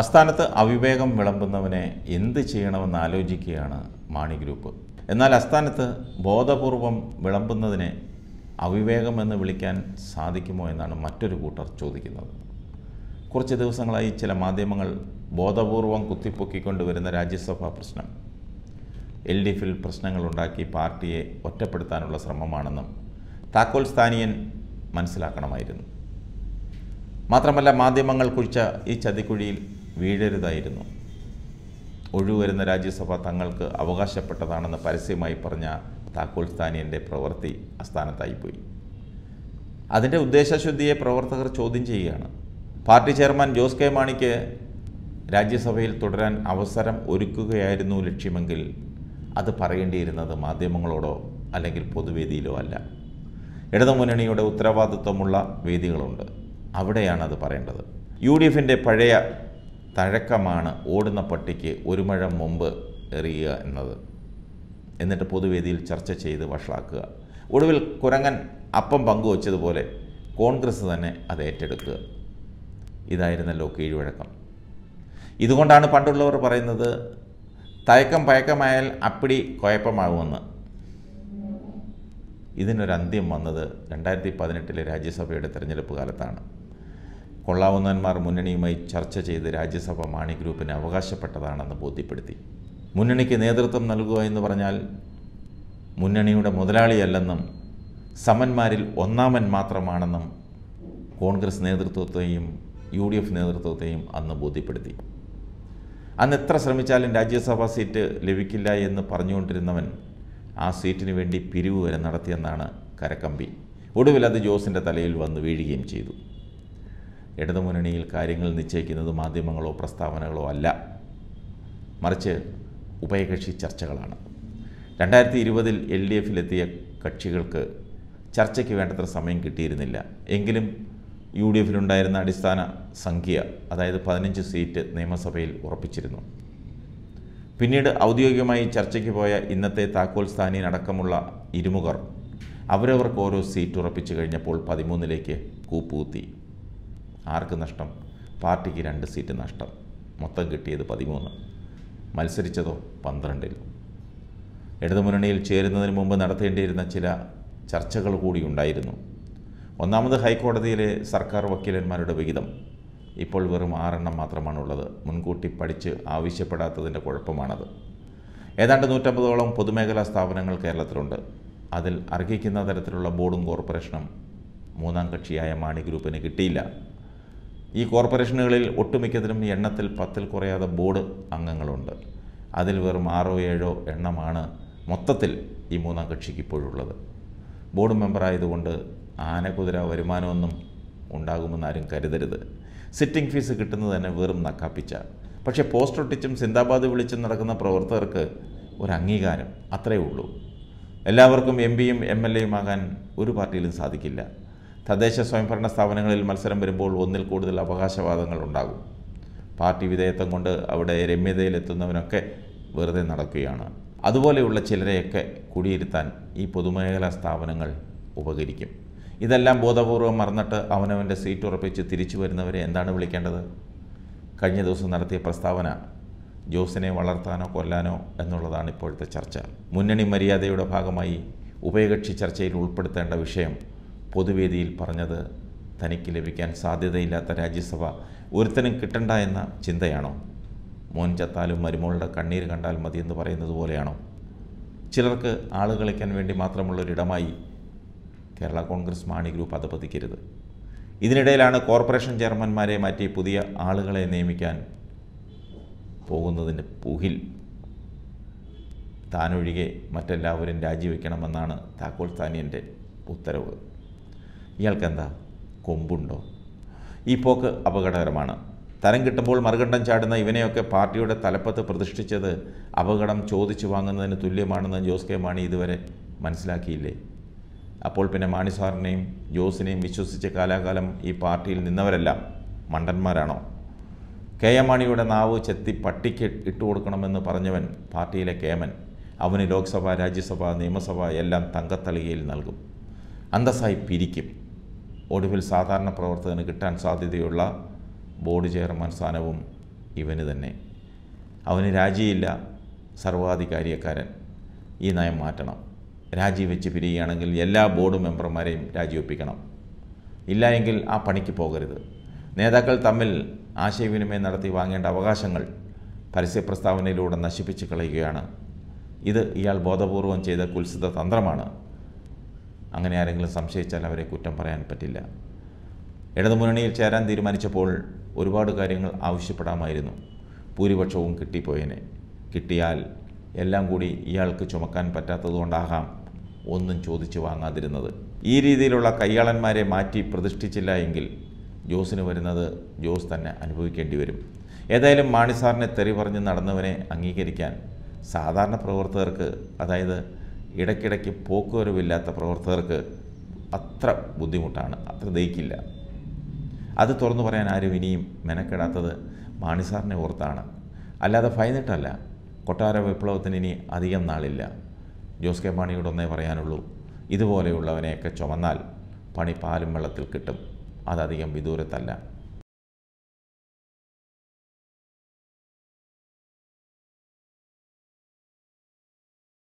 അസ്ഥാനത്ത് അവിവേകം വിളമ്പുന്നവനെ എന്ത് ചെയ്യണമെന്ന് ആലോചിക്കുകയാണ് മാണി ഗ്രൂപ്പ് എന്നാൽ അസ്ഥാനത്ത് ബോധപൂർവം വിളമ്പുന്നതിനെ അവിവേകം എന്ന് വിളിക്കാൻ സാധിക്കുമോ എന്നാണ് മറ്റൊരു കൂട്ടർ ചോദിക്കുന്നത് കുറച്ച് ദിവസങ്ങളായി ചില മാധ്യമങ്ങൾ ബോധപൂർവം കുത്തിപ്പൊക്കിക്കൊണ്ടുവരുന്ന രാജ്യസഭാ പ്രശ്നം എൽ ഡി എഫിൽ പ്രശ്നങ്ങളുണ്ടാക്കി പാർട്ടിയെ ഒറ്റപ്പെടുത്താനുള്ള ശ്രമമാണെന്നും താക്കോൽ സ്ഥാനീയൻ മനസ്സിലാക്കണമായിരുന്നു മാത്രമല്ല മാധ്യമങ്ങൾ കുഴിച്ച ഈ ചതിക്കുഴിയിൽ വീഴരുതായിരുന്നു ഒഴിവരുന്ന രാജ്യസഭ തങ്ങൾക്ക് അവകാശപ്പെട്ടതാണെന്ന് പരസ്യമായി പറഞ്ഞ താക്കോൽ സ്ഥാനിയൻ്റെ പ്രവൃത്തി അസ്ഥാനത്തായിപ്പോയി അതിൻ്റെ ഉദ്ദേശശുദ്ധിയെ പ്രവർത്തകർ ചോദ്യം ചെയ്യുകയാണ് പാർട്ടി ചെയർമാൻ ജോസ് കെ മാണിക്ക് രാജ്യസഭയിൽ തുടരാൻ അവസരം ഒരുക്കുകയായിരുന്നു ലക്ഷ്യമെങ്കിൽ അത് പറയേണ്ടിയിരുന്നത് മാധ്യമങ്ങളോടോ അല്ലെങ്കിൽ പൊതുവേദിയിലോ അല്ല ഇടതുമുന്നണിയുടെ ഉത്തരവാദിത്വമുള്ള വേദികളുണ്ട് അവിടെയാണ് അത് പറയേണ്ടത് യു ഡി എഫിൻ്റെ പഴയ തഴക്കമാണ് ഓടുന്ന പട്ടിക്ക് ഒരു മഴം മുമ്പ് എറിയുക എന്നത് എന്നിട്ട് പൊതുവേദിയിൽ ചർച്ച ചെയ്ത് വഷളാക്കുക ഒടുവിൽ കുരങ്ങൻ അപ്പം പങ്കുവച്ചതുപോലെ കോൺഗ്രസ് തന്നെ അത് ഏറ്റെടുക്കുക ഇതായിരുന്നല്ലോ കീഴ്വഴക്കം ഇതുകൊണ്ടാണ് പണ്ടുള്ളവർ പറയുന്നത് തയക്കം പയക്കമായാൽ അപ്പിടി കുഴപ്പമാകുമെന്ന് ഇതിനൊരന്ത്യം വന്നത് രണ്ടായിരത്തി പതിനെട്ടിലെ രാജ്യസഭയുടെ തെരഞ്ഞെടുപ്പ് കാലത്താണ് കൊള്ളാവുന്നവന്മാർ മുന്നണിയുമായി ചർച്ച ചെയ്ത് രാജ്യസഭ മാണി ഗ്രൂപ്പിന് അവകാശപ്പെട്ടതാണെന്ന് ബോധ്യപ്പെടുത്തി മുന്നണിക്ക് നേതൃത്വം നൽകുക എന്ന് പറഞ്ഞാൽ മുന്നണിയുടെ മുതലാളിയല്ലെന്നും സമന്മാരിൽ ഒന്നാമൻ മാത്രമാണെന്നും കോൺഗ്രസ് നേതൃത്വത്തെയും യു ഡി എഫ് നേതൃത്വത്തെയും അന്ന് ബോധ്യപ്പെടുത്തി അന്ന് എത്ര ശ്രമിച്ചാലും രാജ്യസഭാ സീറ്റ് ലഭിക്കില്ല എന്ന് പറഞ്ഞുകൊണ്ടിരുന്നവൻ ആ സീറ്റിന് വേണ്ടി പിരിവ് വരെ നടത്തിയെന്നാണ് കരക്കമ്പി ഒടുവിൽ അത് ജോസിൻ്റെ തലയിൽ വന്ന് വീഴുകയും ചെയ്തു ഇടതുമുന്നണിയിൽ കാര്യങ്ങൾ നിശ്ചയിക്കുന്നത് മാധ്യമങ്ങളോ പ്രസ്താവനകളോ അല്ല മറിച്ച് ഉഭയകക്ഷി ചർച്ചകളാണ് രണ്ടായിരത്തി ഇരുപതിൽ എൽ ഡി എഫിലെത്തിയ കക്ഷികൾക്ക് ചർച്ചയ്ക്ക് വേണ്ടത്ര സമയം കിട്ടിയിരുന്നില്ല എങ്കിലും യു ഡി എഫിലുണ്ടായിരുന്ന അടിസ്ഥാന സംഖ്യ അതായത് പതിനഞ്ച് സീറ്റ് നിയമസഭയിൽ ഉറപ്പിച്ചിരുന്നു പിന്നീട് ഔദ്യോഗികമായി ചർച്ചയ്ക്ക് പോയ ഇന്നത്തെ താക്കോൽ സ്ഥാനീനടക്കമുള്ള ഇരുമുഖർ അവരവർക്ക് ഓരോ സീറ്റ് ഉറപ്പിച്ചു കഴിഞ്ഞപ്പോൾ പതിമൂന്നിലേക്ക് കൂപ്പുകുത്തി ആർക്ക് നഷ്ടം പാർട്ടിക്ക് രണ്ട് സീറ്റ് നഷ്ടം മൊത്തം കിട്ടിയത് പതിമൂന്ന് മത്സരിച്ചതോ പന്ത്രണ്ടിൽ ഇടതുമുന്നണിയിൽ ചേരുന്നതിന് മുമ്പ് നടത്തേണ്ടിയിരുന്ന ചില ചർച്ചകൾ കൂടി ഉണ്ടായിരുന്നു ഒന്നാമത് ഹൈക്കോടതിയിലെ സർക്കാർ വക്കീലന്മാരുടെ വിഹിതം ഇപ്പോൾ വെറും ആറെണ്ണം മാത്രമാണുള്ളത് മുൻകൂട്ടി പഠിച്ച് ആവശ്യപ്പെടാത്തതിൻ്റെ കുഴപ്പമാണത് ഏതാണ്ട് നൂറ്റമ്പതോളം പൊതുമേഖലാ സ്ഥാപനങ്ങൾ കേരളത്തിലുണ്ട് അതിൽ അർഹിക്കുന്ന തരത്തിലുള്ള ബോർഡും കോർപ്പറേഷനും മൂന്നാം കക്ഷിയായ മാണി ഗ്രൂപ്പിന് കിട്ടിയില്ല ഈ കോർപ്പറേഷനുകളിൽ ഒട്ടുമിക്കതിലും എണ്ണത്തിൽ പത്തിൽ കുറയാതെ ബോർഡ് അംഗങ്ങളുണ്ട് അതിൽ വെറും ആറോ ഏഴോ എണ്ണമാണ് മൊത്തത്തിൽ ഈ മൂന്നാം കക്ഷിക്ക് ഇപ്പോഴുള്ളത് ബോർഡ് മെമ്പറായതുകൊണ്ട് ആനകുതിര വരുമാനമൊന്നും ഉണ്ടാകുമെന്നാരും കരുതരുത് സിറ്റിംഗ് ഫീസ് കിട്ടുന്നത് തന്നെ വെറും നക്കാപ്പിച്ച പക്ഷേ പോസ്റ്റ് ഒട്ടിച്ചും സിന്ദാബാദ് വിളിച്ചും നടക്കുന്ന പ്രവർത്തകർക്ക് ഒരു അംഗീകാരം അത്രയേ ഉള്ളൂ എല്ലാവർക്കും എം പിയും എം എൽ എയും ആകാൻ ഒരു പാർട്ടിയിലും സാധിക്കില്ല തദ്ദേശ സ്വയംഭരണ സ്ഥാപനങ്ങളിൽ മത്സരം വരുമ്പോൾ ഒന്നിൽ കൂടുതൽ അവകാശവാദങ്ങൾ ഉണ്ടാകും പാർട്ടി വിധേയത്വം കൊണ്ട് അവിടെ രമ്യതയിലെത്തുന്നവനൊക്കെ വെറുതെ നടക്കുകയാണ് അതുപോലെയുള്ള ചിലരെയൊക്കെ കുടിയിരുത്താൻ ഈ പൊതുമേഖലാ സ്ഥാപനങ്ങൾ ഉപകരിക്കും ഇതെല്ലാം ബോധപൂർവം മറന്നിട്ട് അവനവൻ്റെ സീറ്റ് ഉറപ്പിച്ച് തിരിച്ചു വരുന്നവരെ എന്താണ് വിളിക്കേണ്ടത് കഴിഞ്ഞ ദിവസം നടത്തിയ പ്രസ്താവന ജോസിനെ വളർത്താനോ കൊല്ലാനോ എന്നുള്ളതാണ് ഇപ്പോഴത്തെ ചർച്ച മുന്നണി മര്യാദയുടെ ഭാഗമായി ഉഭയകക്ഷി ചർച്ചയിൽ ഉൾപ്പെടുത്തേണ്ട വിഷയം പൊതുവേദിയിൽ പറഞ്ഞത് തനിക്ക് ലഭിക്കാൻ സാധ്യതയില്ലാത്ത രാജ്യസഭ ഒരുത്തനും കിട്ടണ്ട എന്ന ചിന്തയാണോ മോൻ ചത്താലും മരുമോളുടെ കണ്ണീര് കണ്ടാൽ മതി എന്ന് പറയുന്നത് പോലെയാണോ ചിലർക്ക് ആള് കളിക്കാൻ വേണ്ടി മാത്രമുള്ളൊരിടമായി കേരള കോൺഗ്രസ് മാണി ഗ്രൂപ്പ് അധപതിക്കരുത് ഇതിനിടയിലാണ് കോർപ്പറേഷൻ ചെയർമാന്മാരെ മാറ്റി പുതിയ ആളുകളെ നിയമിക്കാൻ പോകുന്നതിൻ്റെ പുഹിൽ താനൊഴികെ മറ്റെല്ലാവരും രാജിവെക്കണമെന്നാണ് താക്കോൽ താനിയൻ്റെ ഉത്തരവ് ഇയാൾക്ക് എന്താ കൊമ്പുണ്ടോ ഈ പോക്ക് അപകടകരമാണ് തരം കിട്ടുമ്പോൾ മറുകണ്ഠം ചാടുന്ന ഇവനെയൊക്കെ പാർട്ടിയുടെ തലപ്പത്ത് പ്രതിഷ്ഠിച്ചത് അപകടം ചോദിച്ചു വാങ്ങുന്നതിന് തുല്യമാണെന്ന് ജോസ് കെ മാണി ഇതുവരെ മനസ്സിലാക്കിയില്ലേ അപ്പോൾ പിന്നെ മാണി സാറിനെയും ജോസിനെയും വിശ്വസിച്ച് കാലാകാലം ഈ പാർട്ടിയിൽ നിന്നവരെല്ലാം മണ്ടന്മാരാണോ കെ എം മാണിയുടെ നാവ് ചെത്തി പട്ടിക്ക് കൊടുക്കണമെന്ന് പറഞ്ഞവൻ പാർട്ടിയിലെ കേമൻ അവന് ലോക്സഭ രാജ്യസഭ നിയമസഭ എല്ലാം തങ്കത്തളികയിൽ നൽകും അന്തസ്സായി പിരിക്കും ഒടുവിൽ സാധാരണ പ്രവർത്തകന് കിട്ടാൻ സാധ്യതയുള്ള ബോർഡ് ചെയർമാൻ സ്ഥാനവും ഇവന് തന്നെ അവന് രാജിയില്ല സർവാധികാരിയക്കാരൻ ഈ നയം മാറ്റണം രാജിവെച്ച് പിരിയുകയാണെങ്കിൽ എല്ലാ ബോർഡ് മെമ്പർമാരെയും രാജിവെപ്പിക്കണം ഇല്ല എങ്കിൽ ആ പണിക്ക് പോകരുത് നേതാക്കൾ തമ്മിൽ ആശയവിനിമയം നടത്തി വാങ്ങേണ്ട അവകാശങ്ങൾ പരസ്യ പ്രസ്താവനയിലൂടെ നശിപ്പിച്ച് കളയുകയാണ് ഇത് ഇയാൾ ബോധപൂർവം ചെയ്ത കുൽസിത തന്ത്രമാണ് അങ്ങനെ ആരെങ്കിലും സംശയിച്ചാൽ അവരെ കുറ്റം പറയാൻ പറ്റില്ല ഇടതുമുന്നണിയിൽ ചേരാൻ തീരുമാനിച്ചപ്പോൾ ഒരുപാട് കാര്യങ്ങൾ ആവശ്യപ്പെടാമായിരുന്നു ഭൂരിപക്ഷവും കിട്ടിപ്പോയേനെ കിട്ടിയാൽ എല്ലാം കൂടി ഇയാൾക്ക് ചുമക്കാൻ പറ്റാത്തതുകൊണ്ടാകാം ഒന്നും ചോദിച്ചു വാങ്ങാതിരുന്നത് ഈ രീതിയിലുള്ള കയ്യാളന്മാരെ മാറ്റി പ്രതിഷ്ഠിച്ചില്ല എങ്കിൽ ജോസിന് വരുന്നത് ജോസ് തന്നെ അനുഭവിക്കേണ്ടി വരും ഏതായാലും മാണിസാറിനെ തെറി പറഞ്ഞ് നടന്നവനെ അംഗീകരിക്കാൻ സാധാരണ പ്രവർത്തകർക്ക് അതായത് ഇടയ്ക്കിടയ്ക്ക് പോക്കുവരവില്ലാത്ത പ്രവർത്തകർക്ക് അത്ര ബുദ്ധിമുട്ടാണ് അത്ര ദഹിക്കില്ല അത് തുറന്നു പറയാൻ ആരും ഇനിയും മെനക്കെടാത്തത് മാണിസാറിനെ ഓർത്താണ് അല്ലാതെ ഭയന്നിട്ടല്ല കൊട്ടാര വിപ്ലവത്തിന് ഇനി അധികം നാളില്ല ജോസ് കെ ഒന്നേ പറയാനുള്ളൂ ഇതുപോലെയുള്ളവനെയൊക്കെ ചുമന്നാൽ പണി പാലും വെള്ളത്തിൽ കിട്ടും അതധികം വിദൂരത്തല്ല